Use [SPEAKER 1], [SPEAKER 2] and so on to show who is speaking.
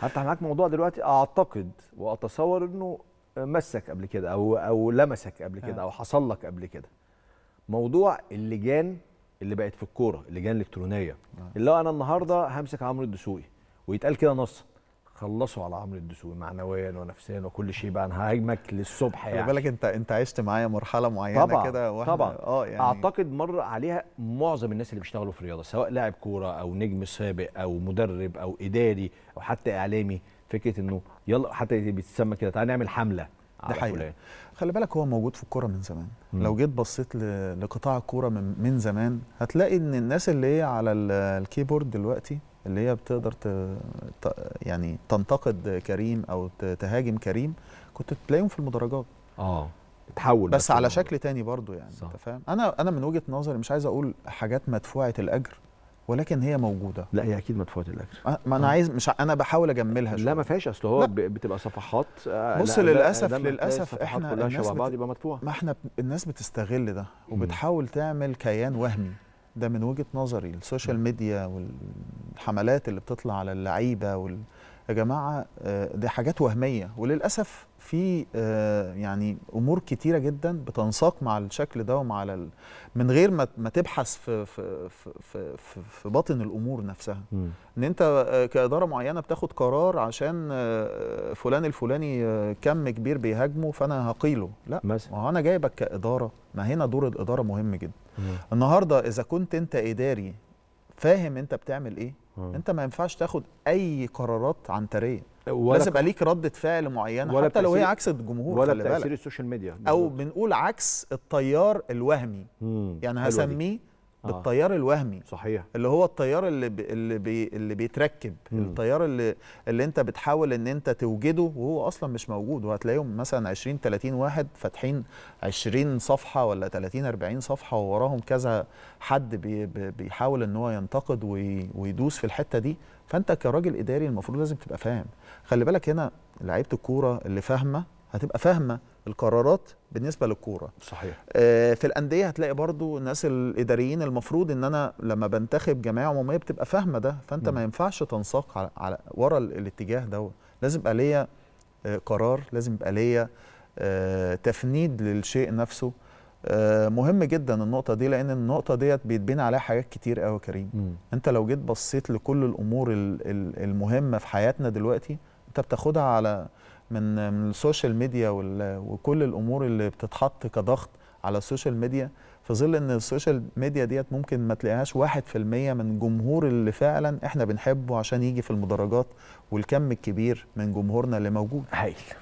[SPEAKER 1] هفتح معاك موضوع دلوقتي اعتقد واتصور انه مسك قبل كده او او لمسك قبل كده آه. او حصل لك قبل كده موضوع اللجان اللي بقت في الكوره اللجان الالكترونيه آه. اللي هو انا النهارده همسك عمرو الدسوقي ويتقال كده نص خلصوا على عمرو الدسوقي معنويا ونفسيا وكل شيء بقى انا ههاجمك للصبح يعني خلي بالك انت انت عشت معايا مرحله معينه طبعا كده طبعا اه يعني اعتقد مر عليها معظم الناس اللي بيشتغلوا في الرياضه سواء لاعب كوره او نجم سابق او مدرب او اداري او حتى اعلامي فكره انه يلا حتى بتسمى كده تعالى نعمل حمله ده حقيقي خلي بالك هو موجود في الكوره من
[SPEAKER 2] زمان م. لو جيت بصيت لقطاع الكوره من, من زمان هتلاقي ان الناس اللي هي على الكيبورد دلوقتي اللي هي بتقدر ت... يعني تنتقد كريم او تهاجم كريم كنت تلاقيهم في المدرجات اه تحول بس على شكل تاني برضو يعني انت فاهم انا انا من وجهه نظري مش عايز اقول حاجات مدفوعه الاجر ولكن هي موجوده لا هي اكيد مدفوعه الاجر ما انا آه. عايز مش انا بحاول
[SPEAKER 1] اجملها شوية. لا ما فيهاش اصل هو بتبقى صفحات آه، بص للاسف لا للاسف احنا كلها شبه بعض يبقى
[SPEAKER 2] مدفوعه ما احنا الناس بتستغل ده وبتحاول تعمل كيان وهمي ده من وجهه نظري السوشيال ميديا وال الحملات اللي بتطلع على اللعيبه وال... يا جماعه آه، دي حاجات وهميه وللاسف في آه، يعني امور كتيره جدا بتنساق مع الشكل ده ومع ال... من غير ما ما تبحث في في في في, في باطن الامور نفسها م. ان انت آه، كاداره معينه بتاخد قرار عشان فلان الفلاني كم كبير بيهاجمه فانا هقيله لا مثلا ما انا جايبك كاداره ما هنا دور الاداره مهم جدا م. النهارده اذا كنت انت اداري فاهم انت بتعمل ايه أوه. انت ما ينفعش تاخد اي قرارات عنتريه لازم يبقى ليك رده فعل معينه ولا حتى لو هي عكس الجمهور ولا تاثير
[SPEAKER 1] السوشيال ميديا بالزبط. او
[SPEAKER 2] بنقول عكس التيار الوهمي مم. يعني هسميه آه. بالطيار الوهمي صحيح اللي هو الطيار اللي بي اللي, بي اللي بيتركب مم. الطيار اللي اللي انت بتحاول ان انت توجده وهو اصلا مش موجود وهتلاقيهم مثلا 20 30 واحد فاتحين 20 صفحه ولا 30 40 صفحه ووراهم كذا حد بي بيحاول ان هو ينتقد وي ويدوس في الحته دي فانت كراجل اداري المفروض لازم تبقى فاهم خلي بالك هنا لعيبه الكوره اللي فاهمه هتبقى فاهمه القرارات بالنسبه للكوره صحيح آه في الانديه هتلاقي برضو الناس الاداريين المفروض ان انا لما بنتخب جمعيه عموميه بتبقى فاهمه ده فانت م. ما ينفعش تنساق على, على ورا الاتجاه ده لازم يبقى ليا آه قرار لازم يبقى ليا آه تفنيد للشيء نفسه آه، مهم جدا النقطه دي لان النقطه ديت بيتبنى عليها حاجات كتير قوي يا كريم م. انت لو جيت بصيت لكل الامور المهمه في حياتنا دلوقتي انت بتاخدها على من من السوشيال ميديا وكل الامور اللي بتتحط كضغط على السوشيال ميديا في ظل ان السوشيال ميديا ديت ممكن ما تلاقيهاش واحد في المية من جمهور اللي فعلا احنا بنحبه عشان يجي في المدرجات والكم الكبير من جمهورنا اللي موجود هايل